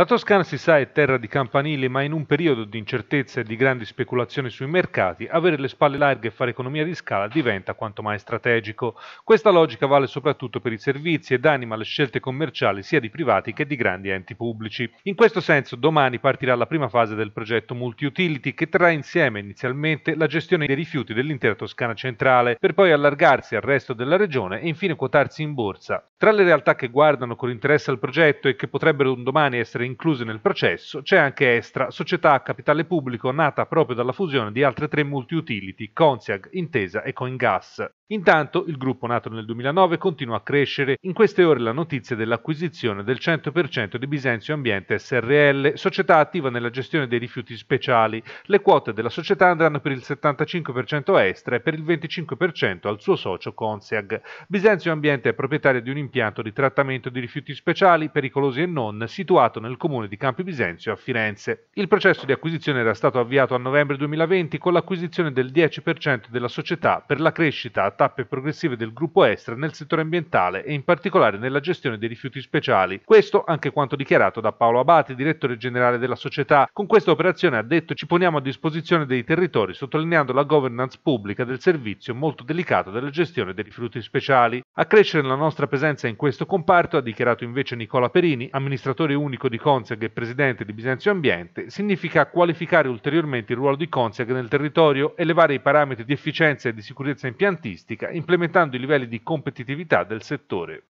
La Toscana si sa è terra di campanili, ma in un periodo di incertezza e di grandi speculazioni sui mercati, avere le spalle larghe e fare economia di scala diventa quanto mai strategico. Questa logica vale soprattutto per i servizi ed anima le scelte commerciali sia di privati che di grandi enti pubblici. In questo senso, domani partirà la prima fase del progetto Multi Utility che terrà insieme inizialmente la gestione dei rifiuti dell'intera Toscana centrale, per poi allargarsi al resto della regione e infine quotarsi in borsa. Tra le realtà che guardano con interesse al progetto e che potrebbero un domani essere incluse nel processo, c'è anche Estra, società a capitale pubblico nata proprio dalla fusione di altre tre multi-utility, Consiag, Intesa e Coingas. Intanto il gruppo nato nel 2009 continua a crescere. In queste ore la notizia dell'acquisizione del 100% di Bisenzio Ambiente SRL, società attiva nella gestione dei rifiuti speciali. Le quote della società andranno per il 75% a Estra e per il 25% al suo socio Consiag. Bisenzio Ambiente è proprietario di un impianto di trattamento di rifiuti speciali pericolosi e non situato nel nel comune di Campi Bisenzio a Firenze. Il processo di acquisizione era stato avviato a novembre 2020 con l'acquisizione del 10% della società per la crescita a tappe progressive del gruppo Estra nel settore ambientale e in particolare nella gestione dei rifiuti speciali. Questo anche quanto dichiarato da Paolo Abati, direttore generale della società. Con questa operazione ha detto ci poniamo a disposizione dei territori sottolineando la governance pubblica del servizio molto delicato della gestione dei rifiuti speciali. A crescere la nostra presenza in questo comparto ha dichiarato invece Nicola Perini, amministratore unico di Conseg e presidente di Bisenzio Ambiente, significa qualificare ulteriormente il ruolo di Conseg nel territorio, elevare i parametri di efficienza e di sicurezza impiantistica, implementando i livelli di competitività del settore.